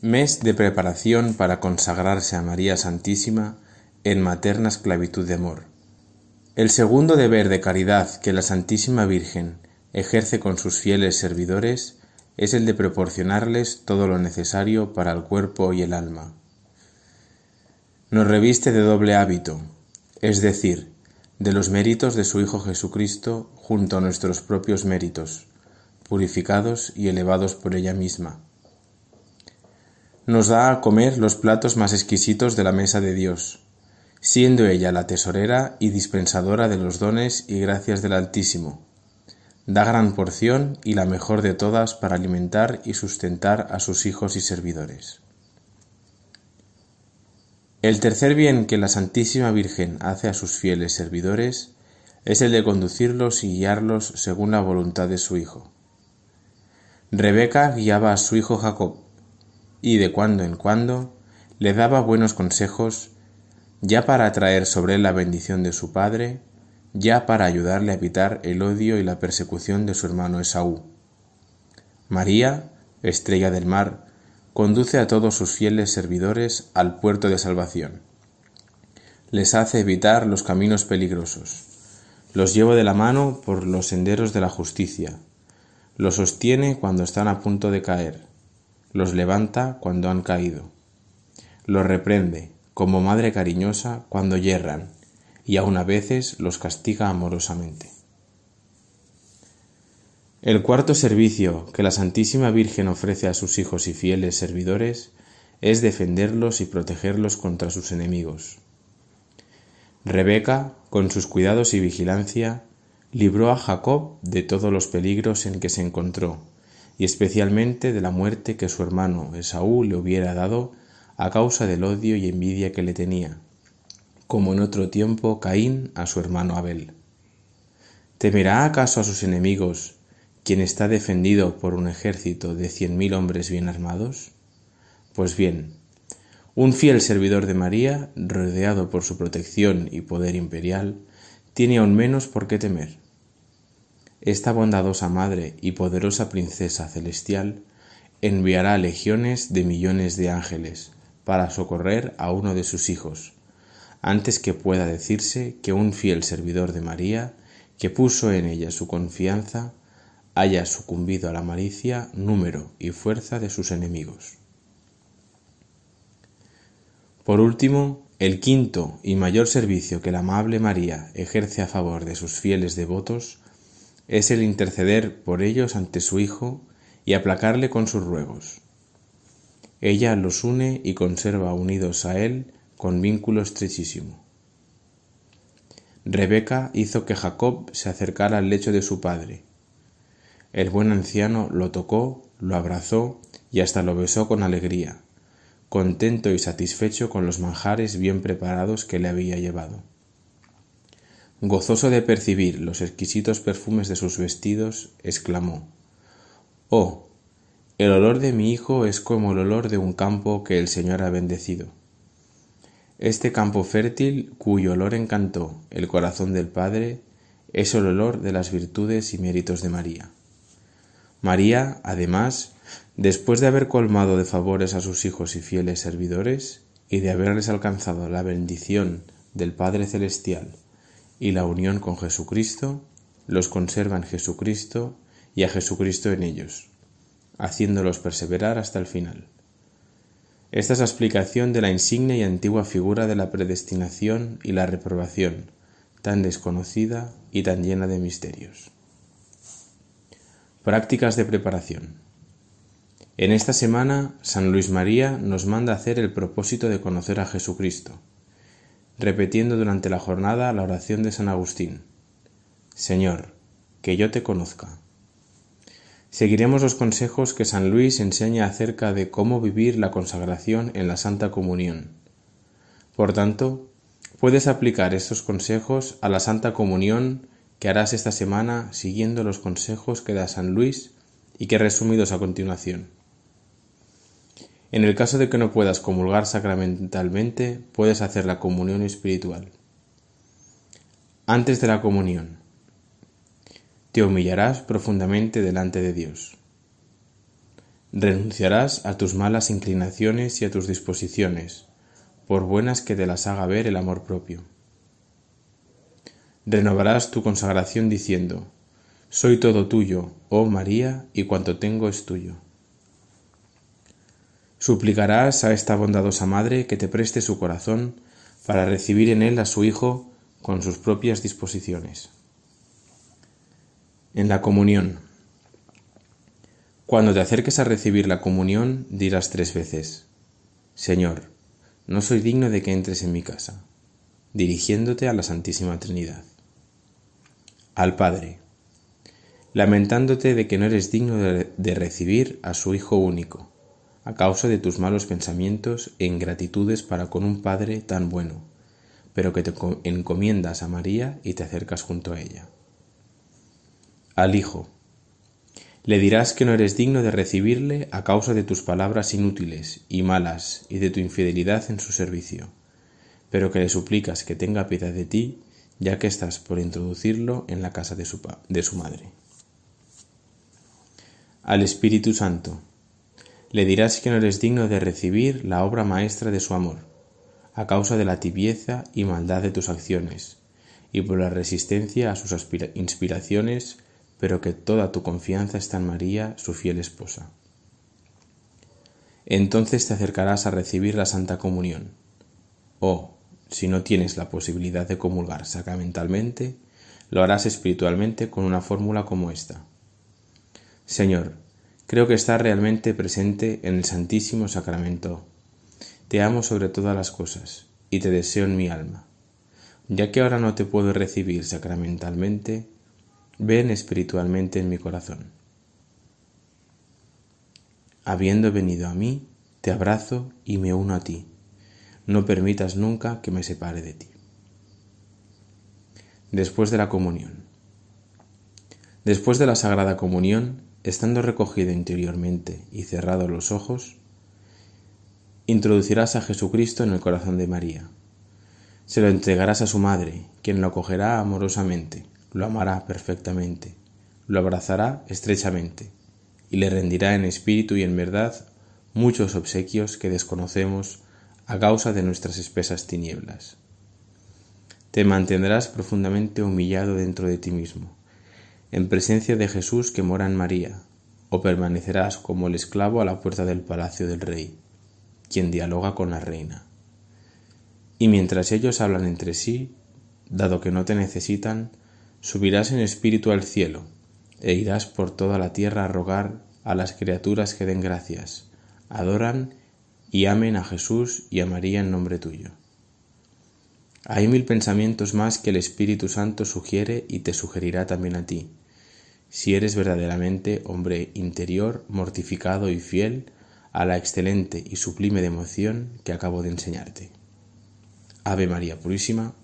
Mes de preparación para consagrarse a María Santísima en materna esclavitud de amor. El segundo deber de caridad que la Santísima Virgen ejerce con sus fieles servidores es el de proporcionarles todo lo necesario para el cuerpo y el alma. Nos reviste de doble hábito, es decir, de los méritos de su Hijo Jesucristo junto a nuestros propios méritos, purificados y elevados por ella misma nos da a comer los platos más exquisitos de la mesa de Dios, siendo ella la tesorera y dispensadora de los dones y gracias del Altísimo. Da gran porción y la mejor de todas para alimentar y sustentar a sus hijos y servidores. El tercer bien que la Santísima Virgen hace a sus fieles servidores es el de conducirlos y guiarlos según la voluntad de su Hijo. Rebeca guiaba a su hijo Jacob, y de cuando en cuando le daba buenos consejos, ya para atraer sobre él la bendición de su padre, ya para ayudarle a evitar el odio y la persecución de su hermano Esaú. María, estrella del mar, conduce a todos sus fieles servidores al puerto de salvación. Les hace evitar los caminos peligrosos. Los lleva de la mano por los senderos de la justicia. Los sostiene cuando están a punto de caer los levanta cuando han caído, los reprende como madre cariñosa cuando yerran, y aun a veces los castiga amorosamente. El cuarto servicio que la Santísima Virgen ofrece a sus hijos y fieles servidores es defenderlos y protegerlos contra sus enemigos. Rebeca, con sus cuidados y vigilancia, libró a Jacob de todos los peligros en que se encontró y especialmente de la muerte que su hermano Esaú le hubiera dado a causa del odio y envidia que le tenía, como en otro tiempo Caín a su hermano Abel. ¿Temerá acaso a sus enemigos quien está defendido por un ejército de cien mil hombres bien armados? Pues bien, un fiel servidor de María, rodeado por su protección y poder imperial, tiene aún menos por qué temer esta bondadosa Madre y poderosa Princesa Celestial enviará legiones de millones de ángeles para socorrer a uno de sus hijos, antes que pueda decirse que un fiel servidor de María, que puso en ella su confianza, haya sucumbido a la malicia, número y fuerza de sus enemigos. Por último, el quinto y mayor servicio que la amable María ejerce a favor de sus fieles devotos es el interceder por ellos ante su Hijo y aplacarle con sus ruegos. Ella los une y conserva unidos a Él con vínculo estrechísimo. Rebeca hizo que Jacob se acercara al lecho de su padre. El buen anciano lo tocó, lo abrazó y hasta lo besó con alegría, contento y satisfecho con los manjares bien preparados que le había llevado gozoso de percibir los exquisitos perfumes de sus vestidos, exclamó Oh, el olor de mi hijo es como el olor de un campo que el Señor ha bendecido. Este campo fértil, cuyo olor encantó el corazón del Padre, es el olor de las virtudes y méritos de María. María, además, después de haber colmado de favores a sus hijos y fieles servidores, y de haberles alcanzado la bendición del Padre Celestial y la unión con Jesucristo los conserva en Jesucristo y a Jesucristo en ellos, haciéndolos perseverar hasta el final. Esta es la explicación de la insigne y antigua figura de la predestinación y la reprobación, tan desconocida y tan llena de misterios. Prácticas de preparación. En esta semana, San Luis María nos manda hacer el propósito de conocer a Jesucristo repitiendo durante la jornada la oración de San Agustín. Señor, que yo te conozca. Seguiremos los consejos que San Luis enseña acerca de cómo vivir la consagración en la Santa Comunión. Por tanto, puedes aplicar estos consejos a la Santa Comunión que harás esta semana siguiendo los consejos que da San Luis y que resumidos a continuación. En el caso de que no puedas comulgar sacramentalmente, puedes hacer la comunión espiritual. Antes de la comunión, te humillarás profundamente delante de Dios. Renunciarás a tus malas inclinaciones y a tus disposiciones, por buenas que te las haga ver el amor propio. Renovarás tu consagración diciendo, Soy todo tuyo, oh María, y cuanto tengo es tuyo. Suplicarás a esta bondadosa Madre que te preste su corazón para recibir en él a su Hijo con sus propias disposiciones. En la comunión. Cuando te acerques a recibir la comunión, dirás tres veces, Señor, no soy digno de que entres en mi casa, dirigiéndote a la Santísima Trinidad. Al Padre, lamentándote de que no eres digno de, recibir a su Hijo único a causa de tus malos pensamientos e ingratitudes para con un Padre tan bueno, pero que te encomiendas a María y te acercas junto a ella. Al Hijo. Le dirás que no eres digno de recibirle a causa de tus palabras inútiles y malas y de tu infidelidad en su servicio, pero que le suplicas que tenga piedad de ti, ya que estás por introducirlo en la casa de su, de su madre. Al Espíritu Santo le dirás que no eres digno de recibir la obra maestra de su amor, a causa de la tibieza y maldad de tus acciones, y por la resistencia a sus inspiraciones, pero que toda tu confianza está en María, su fiel esposa. Entonces te acercarás a recibir la Santa Comunión. O, oh, si no tienes la posibilidad de comulgar sacramentalmente, lo harás espiritualmente con una fórmula como esta. Señor, Creo que está realmente presente en el Santísimo Sacramento. Te amo sobre todas las cosas y te deseo en mi alma. Ya que ahora no te puedo recibir sacramentalmente, ven espiritualmente en mi corazón. Habiendo venido a mí, te abrazo y me uno a ti. No permitas nunca que me separe de ti. Después de la comunión. Después de la Sagrada Comunión, estando recogido interiormente y cerrados los ojos, introducirás a Jesucristo en el corazón de María. Se lo entregarás a su madre, quien lo acogerá amorosamente, lo amará perfectamente, lo abrazará estrechamente y le rendirá en espíritu y en verdad muchos obsequios que desconocemos a causa de nuestras espesas tinieblas. Te mantendrás profundamente humillado dentro de ti mismo, en presencia de Jesús que mora en María, o permanecerás como el esclavo a la puerta del palacio del rey, quien dialoga con la reina. Y mientras ellos hablan entre sí, dado que no te necesitan, subirás en espíritu al cielo, e irás por toda la tierra a rogar a las criaturas que den gracias, adoran y amen a Jesús y a María en nombre tuyo. Hay mil pensamientos más que el Espíritu Santo sugiere y te sugerirá también a ti. Si eres verdaderamente hombre interior, mortificado y fiel a la excelente y sublime democión que acabo de enseñarte. Ave María Purísima,